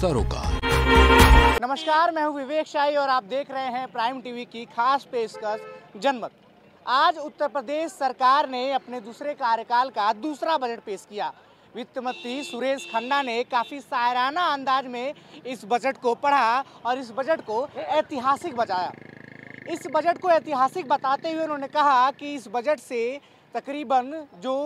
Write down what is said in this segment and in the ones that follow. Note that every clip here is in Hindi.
सरोकार नमस्कार मैं हूं विवेक शाही और आप देख रहे हैं प्राइम टीवी की खास पेशकश जनमत आज उत्तर प्रदेश सरकार ने अपने दूसरे कार्यकाल का दूसरा बजट पेश किया वित्त मंत्री सुरेश खन्ना ने काफ़ी सायराना अंदाज में इस बजट को पढ़ा और इस बजट को ऐतिहासिक बताया इस बजट को ऐतिहासिक बताते हुए उन्होंने कहा कि इस बजट से तकरीबन जो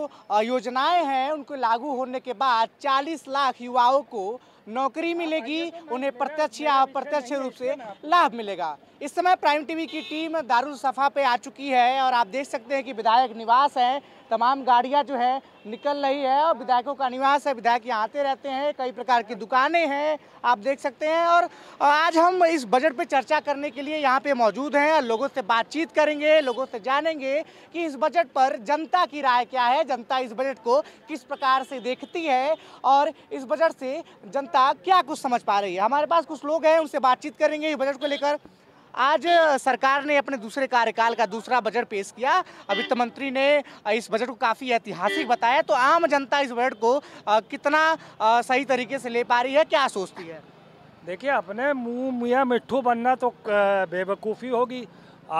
योजनाएं हैं उनको लागू होने के बाद 40 लाख युवाओं को नौकरी मिलेगी उन्हें प्रत्यक्ष या अप्रत्यक्ष रूप से लाभ मिलेगा इस समय प्राइम टीवी की टीम दारुल सफ़ा पे आ चुकी है और आप देख सकते हैं कि विधायक निवास है तमाम गाड़ियाँ जो है निकल रही है और विधायकों का निवास है विधायक यहाँ आते रहते हैं कई प्रकार की दुकानें हैं आप देख सकते हैं और आज हम इस बजट पे चर्चा करने के लिए यहाँ पे मौजूद हैं और लोगों से बातचीत करेंगे लोगों से जानेंगे कि इस बजट पर जनता की राय क्या है जनता इस बजट को किस प्रकार से देखती है और इस बजट से जनता जनता क्या कुछ समझ पा रही है हमारे पास कुछ लोग हैं उनसे बातचीत करेंगे इस बजट को लेकर आज सरकार ने अपने दूसरे कार्यकाल का दूसरा बजट पेश किया वित्त मंत्री ने इस बजट को काफ़ी ऐतिहासिक बताया तो आम जनता इस बजट को कितना सही तरीके से ले पा रही है क्या सोचती है देखिए अपने मुँह मियाँ मिट्ठू बनना तो बेवकूफ़ी होगी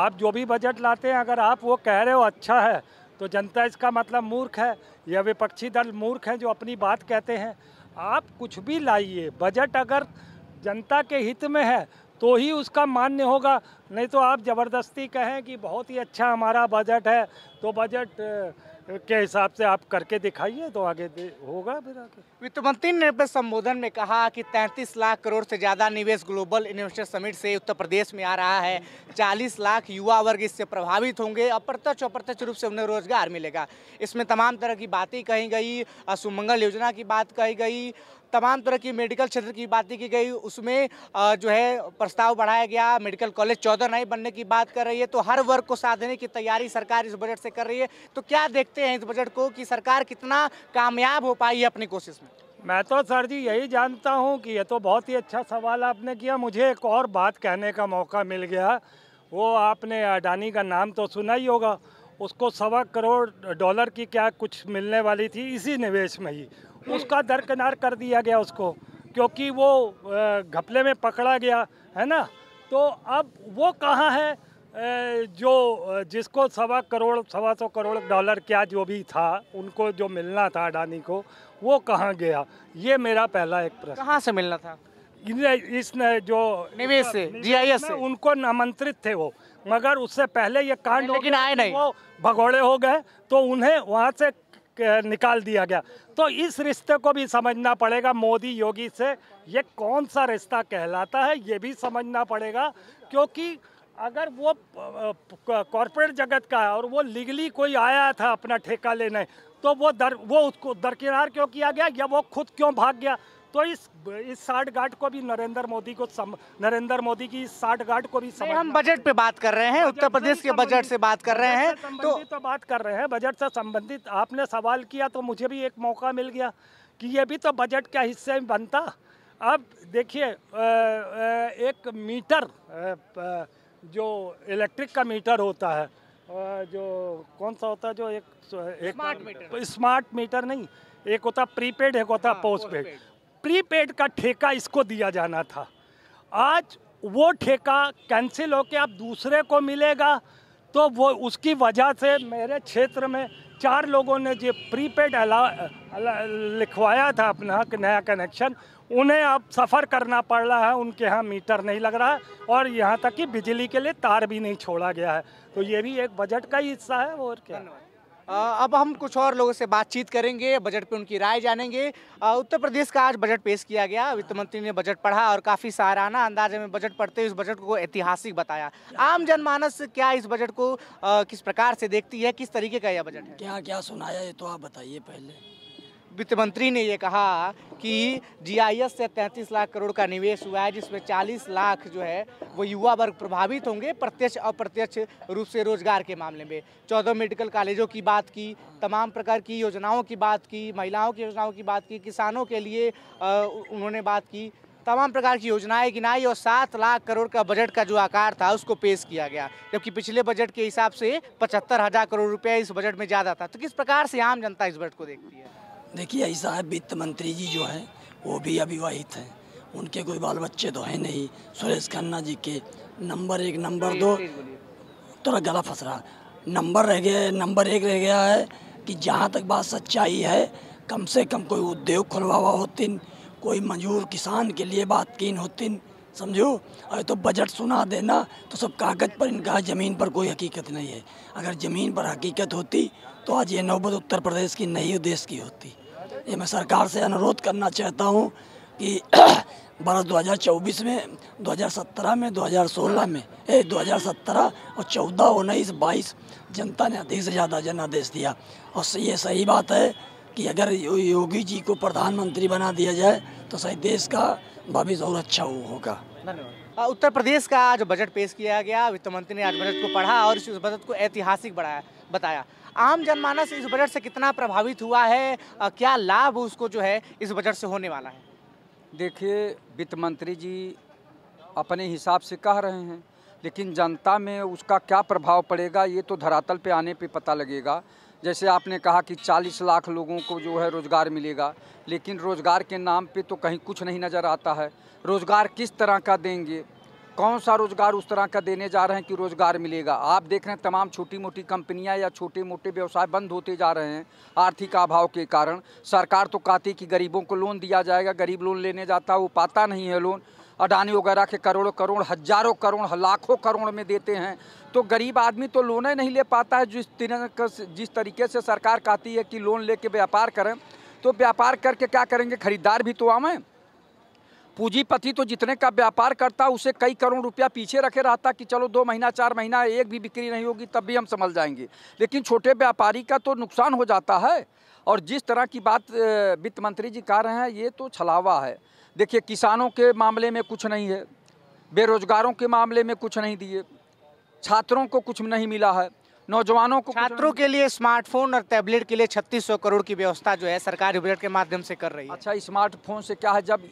आप जो भी बजट लाते हैं अगर आप वो कह रहे हो अच्छा है तो जनता इसका मतलब मूर्ख है या विपक्षी दल मूर्ख हैं जो अपनी बात कहते हैं आप कुछ भी लाइए बजट अगर जनता के हित में है तो ही उसका मान्य होगा नहीं तो आप ज़बरदस्ती कहें कि बहुत ही अच्छा हमारा बजट है तो बजट के हिसाब से आप करके दिखाइए तो आगे होगा फिर आगे वित्त मंत्री ने अपने संबोधन में कहा कि 33 लाख करोड़ से ज़्यादा निवेश ग्लोबल इन्वेस्टर समिट से उत्तर प्रदेश में आ रहा है 40 लाख युवा वर्ग इससे प्रभावित होंगे अप्रत्यक्ष अप्रत्यक्ष रूप से उन्हें रोजगार मिलेगा इसमें तमाम तरह की बातें कही गई सुमंगल योजना की बात कही गई तमाम तरह की मेडिकल क्षेत्र की बातें की गई उसमें जो है प्रस्ताव बढ़ाया गया मेडिकल कॉलेज चौदह नए बनने की बात कर रही है तो हर वर्ग को साधने की तैयारी सरकार इस बजट से कर रही है तो क्या देखते हैं इस बजट को कि सरकार कितना कामयाब हो पाई है अपनी कोशिश में मैं तो सर जी यही जानता हूँ कि ये तो बहुत ही अच्छा सवाल आपने किया मुझे एक और बात कहने का मौका मिल गया वो आपने अडानी का नाम तो सुना ही होगा उसको सवा करोड़ डॉलर की क्या कुछ मिलने वाली थी इसी निवेश में ही उसका दरकिनार कर दिया गया उसको क्योंकि वो घपले में पकड़ा गया है ना तो अब वो कहाँ है जो जिसको सवा करोड़ सवा सौ करोड़ डॉलर क्या जो भी था उनको जो मिलना था अडानी को वो कहाँ गया ये मेरा पहला एक प्रश्न कहाँ से मिलना था इसने जो निवेश से जीआईएस से उनको आमंत्रित थे वो मगर उससे पहले ये कांड लेकिन आए नहीं वो भगोड़े हो गए तो उन्हें वहाँ से निकाल दिया गया तो इस रिश्ते को भी समझना पड़ेगा मोदी योगी से ये कौन सा रिश्ता कहलाता है ये भी समझना पड़ेगा क्योंकि अगर वो कॉरपोरेट जगत का है और वो लीगली कोई आया था अपना ठेका लेने तो वो दर वो उसको दरकिनार क्यों किया गया या वो खुद क्यों भाग गया तो इस इस साठ गाठ को भी नरेंद्र मोदी को सम, नरेंद्र मोदी की साठ गाठ को भी हम बजट पे बात कर रहे हैं उत्तर प्रदेश के बजट से बात कर रहे हैं तो, तो बात कर रहे हैं बजट से संबंधित आपने सवाल किया तो मुझे भी एक मौका मिल गया कि ये भी तो बजट का हिस्से में बनता अब देखिए एक मीटर जो इलेक्ट्रिक का मीटर होता है जो कौन सा होता है जो एक, एक स्मार्ट मीटर स्मार्ट मीटर नहीं एक होता प्रीपेड एक होता पोस्ट हाँ, पेड प्रीपेड का ठेका इसको दिया जाना था आज वो ठेका कैंसिल होकर अब दूसरे को मिलेगा तो वो उसकी वजह से मेरे क्षेत्र में चार लोगों ने जो प्रीपेड लिखवाया था अपना नया कनेक्शन उन्हें अब सफ़र करना पड़ रहा है उनके यहाँ मीटर नहीं लग रहा है और यहाँ तक कि बिजली के लिए तार भी नहीं छोड़ा गया है तो ये भी एक बजट का ही हिस्सा है और क्या अब हम कुछ और लोगों से बातचीत करेंगे बजट पे उनकी राय जानेंगे उत्तर प्रदेश का आज बजट पेश किया गया वित्त मंत्री ने बजट पढ़ा और काफ़ी सराहना अंदाजे में बजट पढ़ते हुए इस बजट को ऐतिहासिक बताया आम जनमानस क्या इस बजट को किस प्रकार से देखती है किस तरीके का यह बजट है क्या क्या सुनाया ये तो आप बताइए पहले वित्त मंत्री ने ये कहा कि जीआईएस से 33 लाख करोड़ का निवेश हुआ है जिसमें 40 लाख जो है वो युवा वर्ग प्रभावित होंगे प्रत्यक्ष अप्रत्यक्ष रूप से रोजगार के मामले में चौदह मेडिकल कॉलेजों की बात की तमाम प्रकार की योजनाओं की बात की महिलाओं की योजनाओं की बात की किसानों के लिए उन्होंने बात की तमाम प्रकार की योजनाएं गिनाई और सात लाख करोड़ का बजट का जो आकार था उसको पेश किया गया जबकि पिछले बजट के हिसाब से पचहत्तर हज़ार करोड़ रुपया इस बजट में ज़्यादा था तो किस प्रकार से आम जनता इस बजट को देखती है देखिए ऐसा है वित्त मंत्री जी जो हैं वो भी अविवाहित हैं उनके कोई बाल बच्चे तो हैं नहीं सुरेश खन्ना जी के नंबर एक नंबर दो थोड़ा गला फंस रहा नंबर रह गया नंबर एक रह गया है कि जहाँ तक बात सच्चाई है कम से कम कोई उद्योग खुलवावा होतिन कोई मजूर किसान के लिए बात कीन होती समझो अरे तो बजट सुना देना तो सब कागज पर इनका ज़मीन पर कोई हकीकत नहीं है अगर ज़मीन पर हकीकत होती तो आज ये नौबत उत्तर प्रदेश की नहीं देश की होती ये मैं सरकार से अनुरोध करना चाहता हूँ कि हजार 2024 में 2017 में 2016 में ए 2017 और 14 उन्नीस बाईस जनता ने अधिक से ज़्यादा जनादेश दिया और ये सही बात है कि अगर योगी जी को प्रधानमंत्री बना दिया जाए तो सही देश का भविष्य और अच्छा होगा धन्यवाद उत्तर प्रदेश का आज बजट पेश किया गया वित्त मंत्री ने आज बजट को पढ़ा और इस बजट को ऐतिहासिक बढ़ाया बताया आम जनमानस इस बजट से कितना प्रभावित हुआ है क्या लाभ उसको जो है इस बजट से होने वाला है देखिए वित्त मंत्री जी अपने हिसाब से कह रहे हैं लेकिन जनता में उसका क्या प्रभाव पड़ेगा ये तो धरातल पे आने पे पता लगेगा जैसे आपने कहा कि 40 लाख लोगों को जो है रोज़गार मिलेगा लेकिन रोज़गार के नाम पे तो कहीं कुछ नहीं नज़र आता है रोज़गार किस तरह का देंगे कौन सा रोज़गार उस तरह का देने जा रहे हैं कि रोज़गार मिलेगा आप देख रहे हैं तमाम छोटी मोटी कंपनियां या छोटे मोटे व्यवसाय बंद होते जा रहे हैं आर्थिक अभाव के कारण सरकार तो कहती कि गरीबों को लोन दिया जाएगा गरीब लोन लेने जाता वो पाता नहीं है लोन अडानी वगैरह के करोड़ों करोड़ हजारों करोड़ लाखों करोड़ में देते हैं तो गरीब आदमी तो लोन ही नहीं ले पाता है जिस जिस तरीके से सरकार कहती है कि लोन ले व्यापार करें तो व्यापार करके क्या करेंगे खरीदार भी तो आवें पूंजीपति तो जितने का व्यापार करता उसे कई करोड़ रुपया पीछे रखे रहता कि चलो दो महीना चार महीना एक भी बिक्री नहीं होगी तब भी हम संभल जाएंगे लेकिन छोटे व्यापारी का तो नुकसान हो जाता है और जिस तरह की बात वित्त मंत्री जी कह रहे हैं ये तो छलावा है देखिए किसानों के मामले में कुछ नहीं है बेरोजगारों के मामले में कुछ नहीं दिए छात्रों को कुछ नहीं मिला है नौजवानों को छात्रों के लिए स्मार्टफोन और टैबलेट के लिए 3600 करोड़ की व्यवस्था जो है सरकारी बजट के माध्यम से कर रही है अच्छा स्मार्टफोन से क्या है जब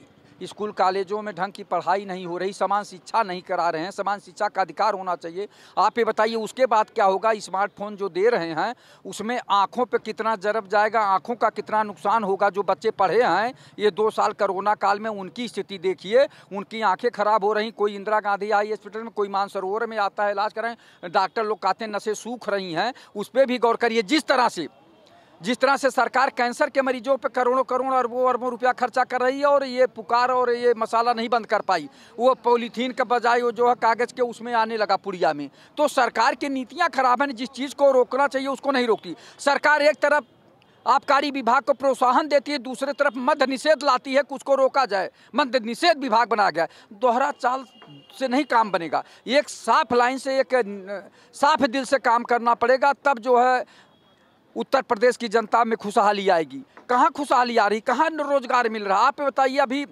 स्कूल कॉलेजों में ढंग की पढ़ाई नहीं हो रही समान शिक्षा नहीं करा रहे हैं समान शिक्षा का अधिकार होना चाहिए आप ये बताइए उसके बाद क्या होगा स्मार्टफोन जो दे रहे हैं उसमें आँखों पर कितना जरब जाएगा आँखों का कितना नुकसान होगा जो बच्चे पढ़े हैं ये दो साल कोरोना काल में उनकी स्थिति देखिए उनकी आँखें खराब हो रही कोई इंदिरा गांधी आई हॉस्पिटल में कोई मानसरोवर में आता है इलाज कराएं डॉक्टर लोग कहते हैं नशे सूख रही हैं उस पर भी गौर करिए जिस तरह से जिस तरह से सरकार कैंसर के मरीजों पर करोड़ों करोड़ अरबों अरबों रुपया खर्चा कर रही है और ये पुकार और ये मसाला नहीं बंद कर पाई वो पॉलीथीन के बजाय वो जो है कागज़ के उसमें आने लगा पुड़िया में तो सरकार की नीतियाँ खराब हैं जिस चीज़ को रोकना चाहिए उसको नहीं रोकती सरकार एक तरफ आबकारी विभाग को प्रोत्साहन देती है दूसरे तरफ मध्य निषेध लाती है कि उसको रोका जाए मध्य निषेध विभाग बनाया गया दोहरा चाल से नहीं काम बनेगा एक साफ लाइन से एक साफ दिल से काम करना पड़ेगा तब जो है उत्तर प्रदेश की जनता में खुशहाली आएगी कहाँ खुशहाली आ रही कहाँ रोजगार मिल रहा आप बताइए अभी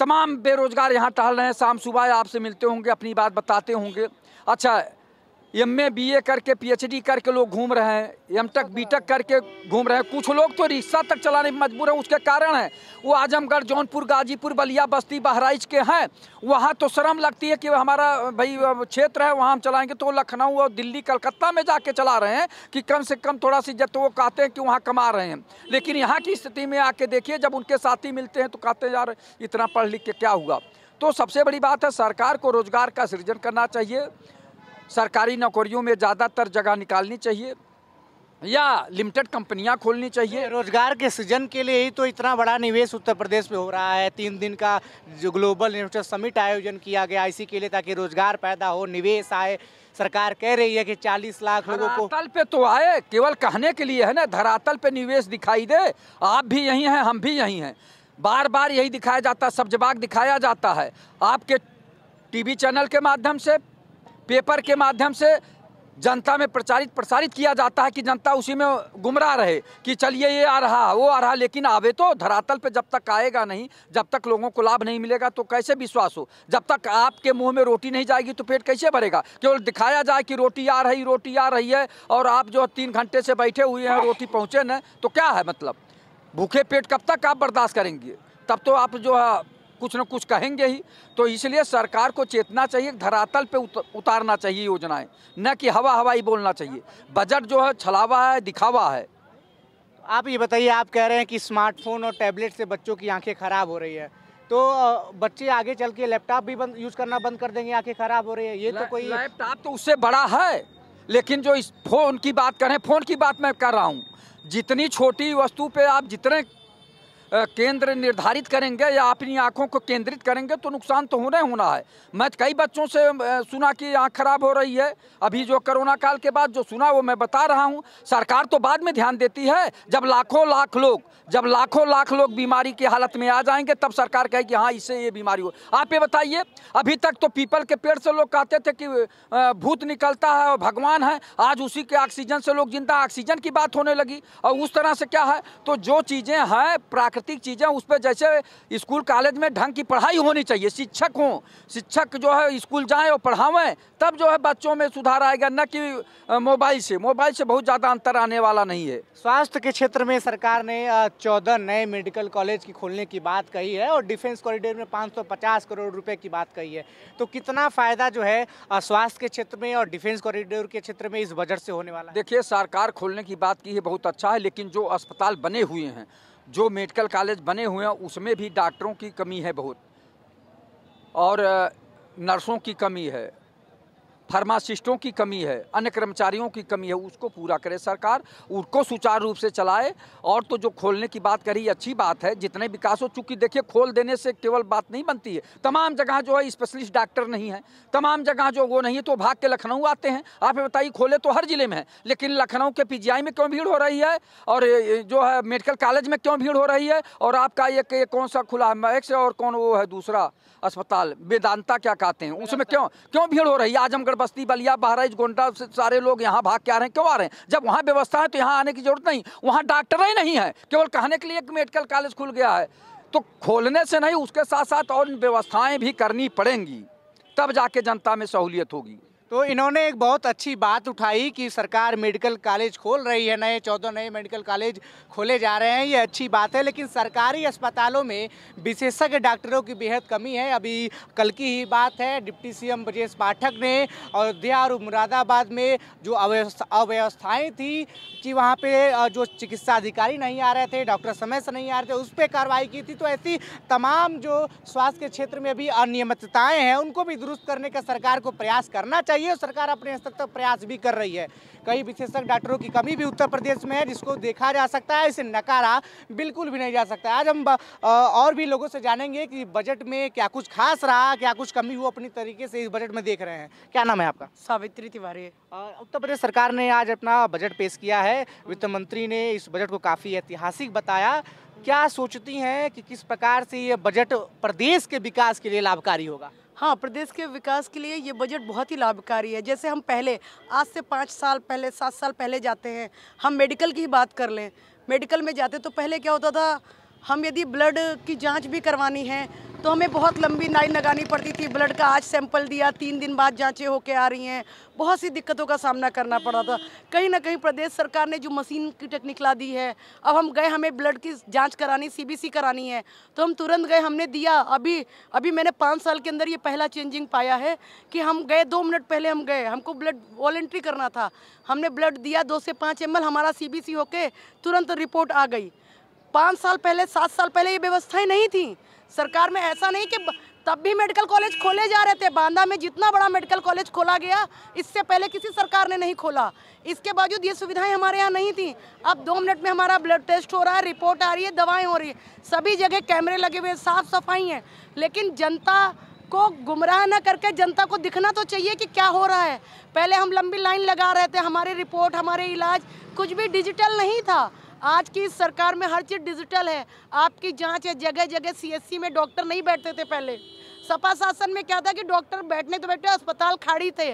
तमाम बेरोजगार यहाँ टहल रहे हैं शाम सुबह आपसे मिलते होंगे अपनी बात बताते होंगे अच्छा एम ए बी ए करके डी करके लोग घूम रहे हैं एम टक बी टेक करके घूम रहे हैं कुछ लोग तो रिक्शा तक चलाने में मजबूर हैं उसके कारण है वो आजमगढ़ जौनपुर गाजीपुर बलिया बस्ती बहराइच के हैं वहाँ तो शर्म लगती है कि हमारा भाई क्षेत्र है वहाँ हम चलाएंगे तो लखनऊ और दिल्ली कलकत्ता में जाके चला रहे हैं कि कम से कम थोड़ा सी जब तो वो कहते हैं कि वहाँ कमा रहे हैं लेकिन यहाँ की स्थिति में आके देखिए जब उनके साथी मिलते हैं तो कहते हैं यार इतना पढ़ लिख के क्या हुआ तो सबसे बड़ी बात है सरकार को रोजगार का सृजन करना चाहिए सरकारी नौकरियों में ज़्यादातर जगह निकालनी चाहिए या लिमिटेड कंपनियां खोलनी चाहिए रोजगार के सृजन के लिए ही तो इतना बड़ा निवेश उत्तर प्रदेश में हो रहा है तीन दिन का जो ग्लोबल इन्वेस्टर समिट आयोजन किया गया इसी के लिए ताकि रोजगार पैदा हो निवेश आए सरकार कह रही है कि 40 लाख लोगों को धरातल पे तो आए केवल कहने के लिए है ना धरातल पे निवेश दिखाई दे आप भी यहीं हैं हम भी यहीं हैं बार बार यही दिखाया जाता है सब दिखाया जाता है आपके टीवी चैनल के माध्यम से पेपर के माध्यम से जनता में प्रचारित प्रसारित किया जाता है कि जनता उसी में गुमराह रहे कि चलिए ये आ रहा वो आ रहा लेकिन आवे तो धरातल पे जब तक आएगा नहीं जब तक लोगों को लाभ नहीं मिलेगा तो कैसे विश्वास हो जब तक आपके मुंह में रोटी नहीं जाएगी तो पेट कैसे भरेगा केवल दिखाया जाए कि रोटी आ रही रोटी आ रही है और आप जो तीन घंटे से बैठे हुए हैं रोटी पहुँचे न तो क्या है मतलब भूखे पेट कब तक आप बर्दाश्त करेंगे तब तो आप जो है कुछ न कुछ कहेंगे ही तो इसलिए सरकार को चेतना चाहिए धरातल पे उतारना चाहिए योजनाएं न कि हवा हवाई बोलना चाहिए बजट जो है छलावा है दिखावा है आप ये बताइए आप कह रहे हैं कि स्मार्टफोन और टैबलेट से बच्चों की आंखें खराब हो रही है तो बच्चे आगे चल के लैपटॉप भी यूज करना बंद कर देंगे आंखें खराब हो रही है ये तो कोई लैपटॉप तो उससे बड़ा है लेकिन जो इस फोन की बात करें फोन की बात मैं कर रहा हूँ जितनी छोटी वस्तु पे आप जितने केंद्र निर्धारित करेंगे या अपनी आंखों को केंद्रित करेंगे तो नुकसान तो होने होना है मैं कई बच्चों से सुना कि आँख खराब हो रही है अभी जो कोरोना काल के बाद जो सुना वो मैं बता रहा हूँ सरकार तो बाद में ध्यान देती है जब लाखों लाख लोग जब लाखों लाख लोग बीमारी की हालत में आ जाएंगे तब सरकार कहेगी हाँ इससे ये बीमारी हो आप ये बताइए अभी तक तो पीपल के पेड़ से लोग कहते थे कि भूत निकलता है और भगवान है आज उसी के ऑक्सीजन से लोग जिंदा ऑक्सीजन की बात होने लगी और उस तरह से क्या है तो जो चीज़ें हैं प्राकृतिक भौतिक चीज़ें उस पर जैसे स्कूल कॉलेज में ढंग की पढ़ाई होनी चाहिए शिक्षक हों शिक्षक जो है स्कूल जाएं और पढ़ावें तब जो है बच्चों में सुधार आएगा न कि मोबाइल से मोबाइल से बहुत ज़्यादा अंतर आने वाला नहीं है स्वास्थ्य के क्षेत्र में सरकार ने चौदह नए मेडिकल कॉलेज की खोलने की बात कही है और डिफेंस कॉरिडोर में पाँच करोड़ रुपये की बात कही है तो कितना फ़ायदा जो है स्वास्थ्य के क्षेत्र में और डिफेंस कॉरिडोर के क्षेत्र में इस बजट से होने वाला देखिए सरकार खोलने की बात की है बहुत अच्छा है लेकिन जो अस्पताल बने हुए हैं जो मेडिकल कॉलेज बने हुए हैं उसमें भी डॉक्टरों की कमी है बहुत और नर्सों की कमी है फार्मासिस्टों की कमी है अन्य कर्मचारियों की कमी है उसको पूरा करे सरकार उनको सुचारू रूप से चलाए और तो जो खोलने की बात करी अच्छी बात है जितने विकास हो चूँकि देखिए खोल देने से केवल बात नहीं बनती है तमाम जगह जो है स्पेशलिस्ट डॉक्टर नहीं है तमाम जगह जो वो नहीं है तो भाग के लखनऊ आते हैं आप बताइए खोले तो हर जिले में है लेकिन लखनऊ के पी में क्यों भीड़ हो रही है और जो है मेडिकल कॉलेज में क्यों भीड़ हो रही है और आपका ये, कौन सा खुला है मैक्स और कौन वो है दूसरा अस्पताल वेदांता क्या कहते हैं उसमें क्यों क्यों भीड़ हो रही है आजमगढ़ बस्ती बलिया बहराइच गोंडा से सारे लोग यहाँ भाग के आ रहे हैं क्यों आ रहे हैं जब वहाँ व्यवस्था है तो यहाँ आने की जरूरत नहीं वहाँ डॉक्टर ही नहीं है केवल कहने के लिए एक मेडिकल कॉलेज खुल गया है तो खोलने से नहीं उसके साथ साथ और व्यवस्थाएँ भी करनी पड़ेंगी तब जाके जनता में सहूलियत होगी तो इन्होंने एक बहुत अच्छी बात उठाई कि सरकार मेडिकल कॉलेज खोल रही है नए चौदह नए मेडिकल कॉलेज खोले जा रहे हैं ये अच्छी बात है लेकिन सरकारी अस्पतालों में विशेषज्ञ डॉक्टरों की बेहद कमी है अभी कल की ही बात है डिप्टी सीएम ब्रजेश पाठक ने अयोध्या और मुरादाबाद में जो अव्यवस्थाएँ थी कि वहाँ पे जो चिकित्सा अधिकारी नहीं आ रहे थे डॉक्टर समय से नहीं आ रहे थे उस पर कार्रवाई की थी तो ऐसी तमाम जो स्वास्थ्य के क्षेत्र में अभी अनियमितताएँ हैं उनको भी दुरुस्त करने का सरकार को प्रयास करना चाहिए चाहिए और सरकार अपने स्तर तक प्रयास भी कर रही है कई विशेषज्ञ डॉक्टरों की कमी भी उत्तर प्रदेश में है जिसको देखा जा सकता है इसे नकारा बिल्कुल भी नहीं जा सकता आज हम और भी लोगों से जानेंगे कि बजट में क्या कुछ खास रहा क्या कुछ कमी हुआ अपनी तरीके से इस बजट में देख रहे हैं क्या नाम है आपका सावित्री तिवारी उत्तर प्रदेश सरकार ने आज अपना बजट पेश किया है वित्त मंत्री ने इस बजट को काफ़ी ऐतिहासिक बताया क्या सोचती हैं कि किस प्रकार से ये बजट प्रदेश के विकास के लिए लाभकारी होगा हाँ प्रदेश के विकास के लिए ये बजट बहुत ही लाभकारी है जैसे हम पहले आज से पाँच साल पहले सात साल पहले जाते हैं हम मेडिकल की ही बात कर लें मेडिकल में जाते तो पहले क्या होता था हम यदि ब्लड की जांच भी करवानी है तो हमें बहुत लंबी लाइन लगानी पड़ती थी ब्लड का आज सैंपल दिया तीन दिन बाद जाँचें होके आ रही हैं बहुत सी दिक्कतों का सामना करना पड़ा था कहीं ना कहीं प्रदेश सरकार ने जो मशीन की टेक्निक ला दी है अब हम गए हमें ब्लड की जाँच करानी सीबीसी करानी है तो हम तुरंत गए हमने दिया अभी अभी मैंने पाँच साल के अंदर ये पहला चेंजिंग पाया है कि हम गए दो मिनट पहले हम गए हमको ब्लड वॉलेंट्री करना था हमने ब्लड दिया दो से पाँच एम हमारा सी होके तुरंत रिपोर्ट आ गई पाँच साल पहले सात साल पहले ये व्यवस्थाएँ नहीं थी सरकार में ऐसा नहीं कि तब भी मेडिकल कॉलेज खोले जा रहे थे बांदा में जितना बड़ा मेडिकल कॉलेज खोला गया इससे पहले किसी सरकार ने नहीं खोला इसके बावजूद ये सुविधाएं हमारे यहाँ नहीं थी अब दो मिनट में हमारा ब्लड टेस्ट हो रहा है रिपोर्ट आ रही है दवाएं हो रही है सभी जगह कैमरे लगे हुए साफ सफाई है लेकिन जनता को गुमराह न करके जनता को दिखना तो चाहिए कि क्या हो रहा है पहले हम लंबी लाइन लगा रहे थे हमारी रिपोर्ट हमारे इलाज कुछ भी डिजिटल नहीं था आज की सरकार में हर चीज़ डिजिटल है आपकी जांच है जगह जगह सीएससी में डॉक्टर नहीं बैठते थे पहले सपा शासन में क्या था कि डॉक्टर बैठने तो बैठे अस्पताल खाड़ी थे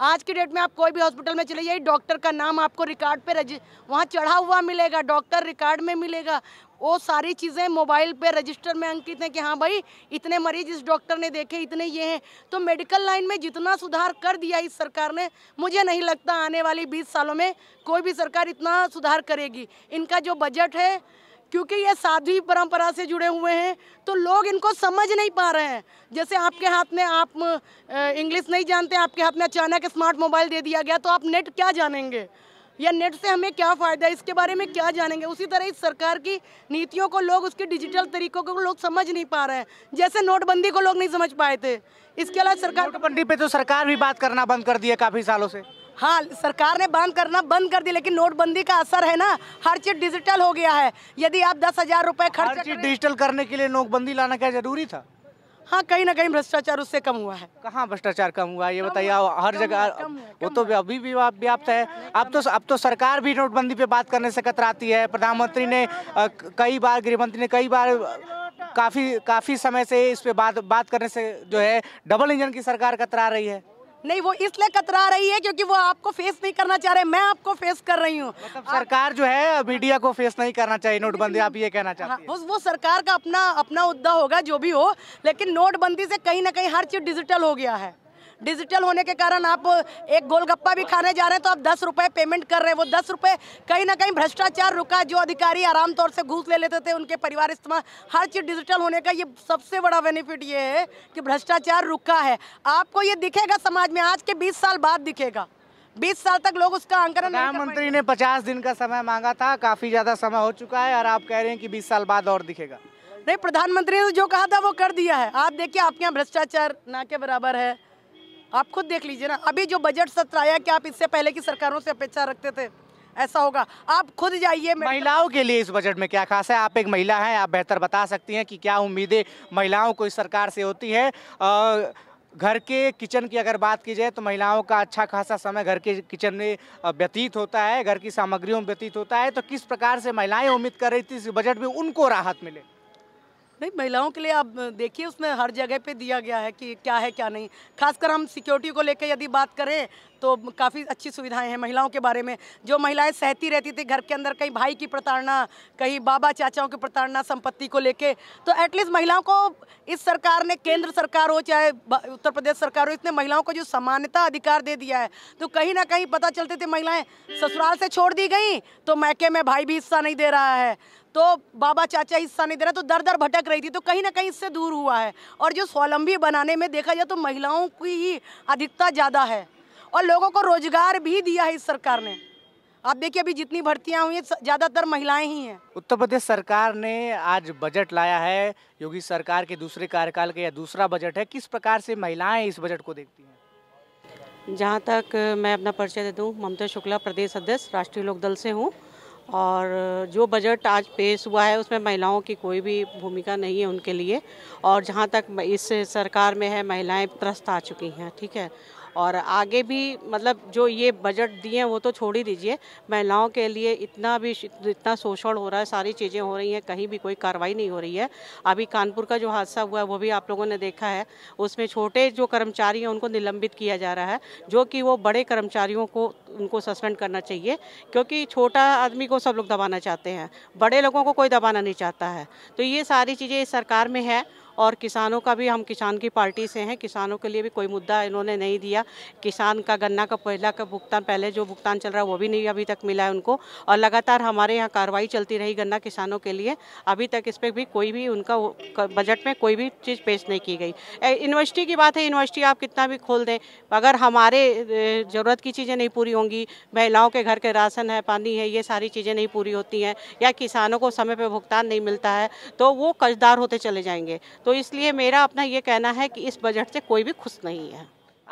आज की डेट में आप कोई भी हॉस्पिटल में चले जाइए डॉक्टर का नाम आपको रिकॉर्ड पे रजि वहाँ चढ़ा हुआ मिलेगा डॉक्टर रिकॉर्ड में मिलेगा वो सारी चीज़ें मोबाइल पे रजिस्टर में अंकित हैं कि हाँ भाई इतने मरीज इस डॉक्टर ने देखे इतने ये हैं तो मेडिकल लाइन में जितना सुधार कर दिया इस सरकार ने मुझे नहीं लगता आने वाली बीस सालों में कोई भी सरकार इतना सुधार करेगी इनका जो बजट है क्योंकि ये साधु परंपरा से जुड़े हुए हैं तो लोग इनको समझ नहीं पा रहे हैं जैसे आपके हाथ में आप इंग्लिश नहीं जानते आपके हाथ में अचानक स्मार्ट मोबाइल दे दिया गया तो आप नेट क्या जानेंगे या नेट से हमें क्या फ़ायदा है इसके बारे में क्या जानेंगे उसी तरह इस सरकार की नीतियों को लोग उसके डिजिटल तरीकों को लोग समझ नहीं पा रहे हैं जैसे नोटबंदी को लोग नहीं समझ पाए थे इसके अलावा सरकार नोटबंदी पे तो सरकार भी बात करना बंद कर दी है काफ़ी सालों से हाँ सरकार ने बंद करना बंद कर दिया लेकिन नोटबंदी का असर है ना हर चीज डिजिटल हो गया है यदि आप दस हजार रुपए खर्च डिजिटल करने के लिए नोटबंदी लाना क्या जरूरी था हाँ कहीं ना कहीं भ्रष्टाचार उससे कम हुआ है कहाँ भ्रष्टाचार कम हुआ है ये बताइए हर जगह वो तो अभी भी व्याप्त है अब तो अब तो सरकार भी नोटबंदी पे बात करने से कतराती है प्रधानमंत्री ने कई बार गृहमंत्री ने कई बार काफ़ी काफ़ी समय से इस पे बात बात करने से जो है डबल इंजन की सरकार कतरा रही है नहीं वो इसलिए कतरा रही है क्योंकि वो आपको फेस नहीं करना चाह रहे मैं आपको फेस कर रही हूँ मतलब सरकार जो है मीडिया को फेस नहीं करना चाहिए नोटबंदी आप ये कहना चाहते हैं हाँ, वो वो सरकार का अपना अपना मुद्दा होगा जो भी हो लेकिन नोटबंदी से कहीं ना कहीं हर चीज डिजिटल हो गया है डिजिटल होने के कारण आप एक गोलगप्पा भी खाने जा रहे हैं तो आप दस रुपये पेमेंट कर रहे हैं वो दस रुपये कहीं ना कहीं भ्रष्टाचार रुका जो अधिकारी आराम तौर से घूस ले लेते थे उनके परिवार इस्तेमाल हर चीज़ डिजिटल होने का ये सबसे बड़ा बेनिफिट ये है कि भ्रष्टाचार रुका है आपको ये दिखेगा समाज में आज के बीस साल बाद दिखेगा बीस साल तक लोग उसका आंकलन प्रधानमंत्री ने पचास दिन का समय मांगा था काफी ज्यादा समय हो चुका है और आप कह रहे हैं कि बीस साल बाद और दिखेगा नहीं प्रधानमंत्री ने जो कहा था वो कर दिया है आप देखिए आपके यहाँ भ्रष्टाचार ना के बराबर है आप खुद देख लीजिए ना अभी जो बजट सत्र आया कि आप इससे पहले की सरकारों से अपेक्षा रखते थे ऐसा होगा आप खुद जाइए महिलाओं के लिए इस बजट में क्या खास है आप एक महिला हैं आप बेहतर बता सकती हैं कि क्या उम्मीदें महिलाओं को इस सरकार से होती है घर के किचन की अगर बात की जाए तो महिलाओं का अच्छा खासा समय घर के किचन में व्यतीत होता है घर की सामग्रियों में व्यतीत होता है तो किस प्रकार से महिलाएं उम्मीद कर रही थी इस बजट में उनको राहत मिले नहीं महिलाओं के लिए आप देखिए उसमें हर जगह पे दिया गया है कि क्या है क्या नहीं खासकर हम सिक्योरिटी को लेकर यदि बात करें तो काफ़ी अच्छी सुविधाएं हैं महिलाओं के बारे में जो महिलाएं सहती रहती थी घर के अंदर कहीं भाई की प्रताड़ना कहीं बाबा चाचाओं की प्रताड़ना संपत्ति को लेके तो एटलीस्ट महिलाओं को इस सरकार ने केंद्र सरकार हो चाहे उत्तर प्रदेश सरकार हो इसने महिलाओं को जो समानता अधिकार दे दिया है तो कहीं ना कहीं पता चलते थे महिलाएँ ससुराल से छोड़ दी गई तो मैके में भाई भी हिस्सा नहीं दे रहा है तो बाबा चाचा हिस्सा नहीं दे रहा तो दर दर भटक रही थी तो कहीं ना कहीं इससे दूर हुआ है और जो स्वावलंबी बनाने में देखा जाए तो महिलाओं की ही अधिकता ज़्यादा है और लोगों को रोजगार भी दिया है इस सरकार ने आप देखिए अभी जितनी भर्तियां हुई है ज़्यादातर महिलाएं ही हैं उत्तर प्रदेश सरकार ने आज बजट लाया है योगी सरकार के दूसरे कार्यकाल का या दूसरा बजट है किस प्रकार से महिलाएं इस बजट को देखती हैं जहां तक मैं अपना परिचय दे दूं ममता शुक्ला प्रदेश अध्यक्ष राष्ट्रीय लोक दल से हूं और जो बजट आज पेश हुआ है उसमें महिलाओं की कोई भी भूमिका नहीं है उनके लिए और जहाँ तक इस सरकार में है महिलाएं त्रस्त आ चुकी हैं ठीक है और आगे भी मतलब जो ये बजट दिए हैं वो तो छोड़ ही दीजिए महिलाओं के लिए इतना भी इतना शोषण हो रहा है सारी चीज़ें हो रही हैं कहीं भी कोई कार्रवाई नहीं हो रही है अभी कानपुर का जो हादसा हुआ है वो भी आप लोगों ने देखा है उसमें छोटे जो कर्मचारी हैं उनको निलंबित किया जा रहा है जो कि वो बड़े कर्मचारियों को उनको सस्पेंड करना चाहिए क्योंकि छोटा आदमी को सब लोग दबाना चाहते हैं बड़े लोगों को कोई दबाना नहीं चाहता है तो ये सारी चीज़ें सरकार में है और किसानों का भी हम किसान की पार्टी से हैं किसानों के लिए भी कोई मुद्दा इन्होंने नहीं दिया किसान का गन्ना का पहला का भुगतान पहले जो भुगतान चल रहा है वो भी नहीं अभी तक मिला है उनको और लगातार हमारे यहाँ कार्रवाई चलती रही गन्ना किसानों के लिए अभी तक इस पर भी कोई भी उनका बजट में कोई भी चीज़ पेश नहीं की गई यूनिवर्सिटी की बात है यूनिवर्सिटी आप कितना भी खोल दें अगर हमारे ज़रूरत की चीज़ें नहीं पूरी होंगी महिलाओं के घर के राशन है पानी है ये सारी चीज़ें नहीं पूरी होती हैं या किसानों को समय पर भुगतान नहीं मिलता है तो वो कर्जदार होते चले जाएंगे तो इसलिए मेरा अपना ये कहना है कि इस बजट से कोई भी खुश नहीं है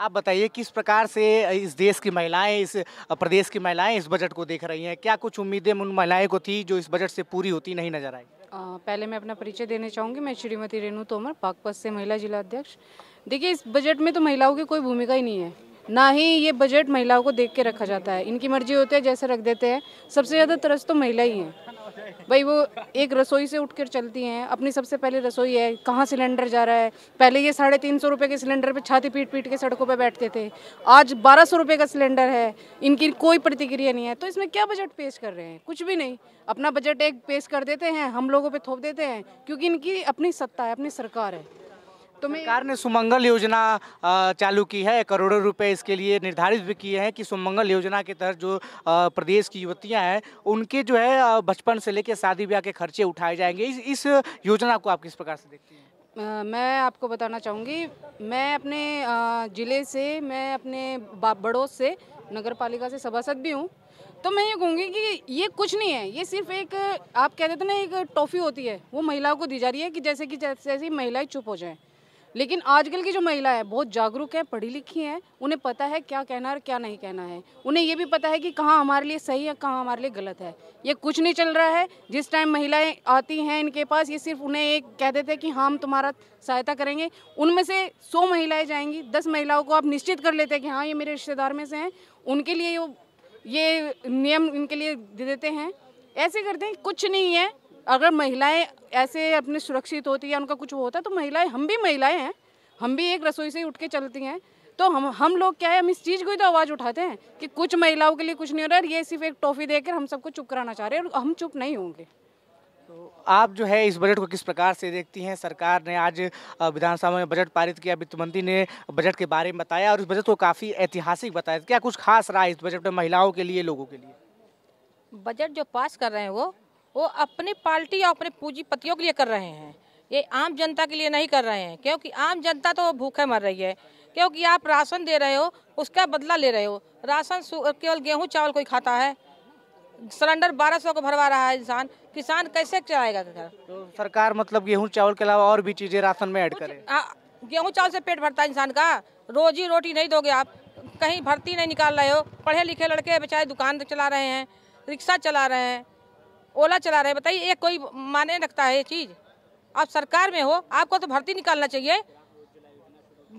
आप बताइए किस प्रकार से इस देश की महिलाएं इस प्रदेश की महिलाएं इस बजट को देख रही हैं क्या कुछ उम्मीदें उन महिलाएं को थी जो इस बजट से पूरी होती नहीं नजर आई पहले मैं अपना परिचय देने चाहूँगी मैं श्रीमती रेणु तोमर पाकपत से महिला जिला अध्यक्ष देखिए इस बजट में तो महिलाओं की कोई भूमिका ही नहीं है ना ही ये बजट महिलाओं को देख के रखा जाता है इनकी मर्जी होती है जैसे रख देते हैं सबसे ज़्यादा तरस तो महिला ही है भाई वो एक रसोई से उठकर चलती हैं अपनी सबसे पहले रसोई है कहाँ सिलेंडर जा रहा है पहले ये साढ़े तीन सौ रुपये के सिलेंडर पे छाती पीट पीट के सड़कों पे बैठते थे आज बारह सौ रुपये का सिलेंडर है इनकी कोई प्रतिक्रिया नहीं है तो इसमें क्या बजट पेश कर रहे हैं कुछ भी नहीं अपना बजट एक पेश कर देते हैं हम लोगों पर थोप देते हैं क्योंकि इनकी अपनी सत्ता है अपनी सरकार है तो सरकार ने सुमंगल योजना चालू की है करोड़ों रुपए इसके लिए निर्धारित भी किए हैं कि सुमंगल योजना के तहत जो प्रदेश की युवतियां हैं उनके जो है बचपन से लेकर शादी ब्याह के खर्चे उठाए जाएंगे इस, इस योजना को आप किस प्रकार से देखती हैं मैं आपको बताना चाहूँगी मैं अपने ज़िले से मैं अपने बड़ोस से नगर पालिका से सभासद भी हूँ तो मैं ये कहूँगी कि ये कुछ नहीं है ये सिर्फ एक आप कहते थे तो ना एक टॉफ़ी होती है वो महिलाओं को दी जा रही है कि जैसे कि जैसे ही महिलाएं चुप हो जाएं लेकिन आजकल की जो महिला है बहुत जागरूक है पढ़ी लिखी हैं उन्हें पता है क्या कहना है और क्या नहीं कहना है उन्हें ये भी पता है कि कहाँ हमारे लिए सही है कहाँ हमारे लिए गलत है ये कुछ नहीं चल रहा है जिस टाइम महिलाएं आती हैं इनके पास ये सिर्फ उन्हें एक कह देते हैं कि हाँ, हम तुम्हारा सहायता करेंगे उनमें से सौ महिलाएँ जाएंगी दस महिलाओं को आप निश्चित कर लेते हैं कि हाँ ये मेरे रिश्तेदार में से हैं उनके लिए ये नियम इनके लिए दे देते हैं ऐसे करते हैं कुछ नहीं है अगर महिलाएं ऐसे अपने सुरक्षित होती है उनका कुछ होता है तो महिलाएं हम भी महिलाएं हैं हम भी एक रसोई से उठ के चलती हैं तो हम हम लोग क्या है हम इस चीज़ को ही तो आवाज़ उठाते हैं कि कुछ महिलाओं के लिए कुछ नहीं हो रहा है ये सिर्फ एक टॉफ़ी देकर हम सबको चुप कराना चाह रहे हैं और हम चुप नहीं होंगे तो आप जो है इस बजट को किस प्रकार से देखती हैं सरकार ने आज विधानसभा में बजट पारित किया वित्त मंत्री ने बजट के बारे में बताया और इस बजट को काफ़ी ऐतिहासिक बताया क्या कुछ खास रहा है इस बजट में महिलाओं के लिए लोगों के लिए बजट जो पास कर रहे हैं वो वो अपनी पार्टी और अपने पूंजीपतियों के लिए कर रहे हैं ये आम जनता के लिए नहीं कर रहे हैं क्योंकि आम जनता तो भूखे मर रही है क्योंकि आप राशन दे रहे हो उसका बदला ले रहे हो राशन केवल गेहूं चावल कोई खाता है सिलेंडर बारह सौ को भरवा रहा है इंसान किसान कैसे चलाएगा घर तो सरकार मतलब गेहूं चावल के अलावा और भी चीजें राशन में ऐड करे गेहूँ चावल से पेट भरता है इंसान का रोजी रोटी नहीं दोगे आप कहीं भर्ती नहीं निकाल रहे हो पढ़े लिखे लड़के बेचारे दुकान चला रहे हैं रिक्शा चला रहे हैं ओला चला रहे बताइए एक कोई माने रखता है ये चीज़ आप सरकार में हो आपको तो भर्ती निकालना चाहिए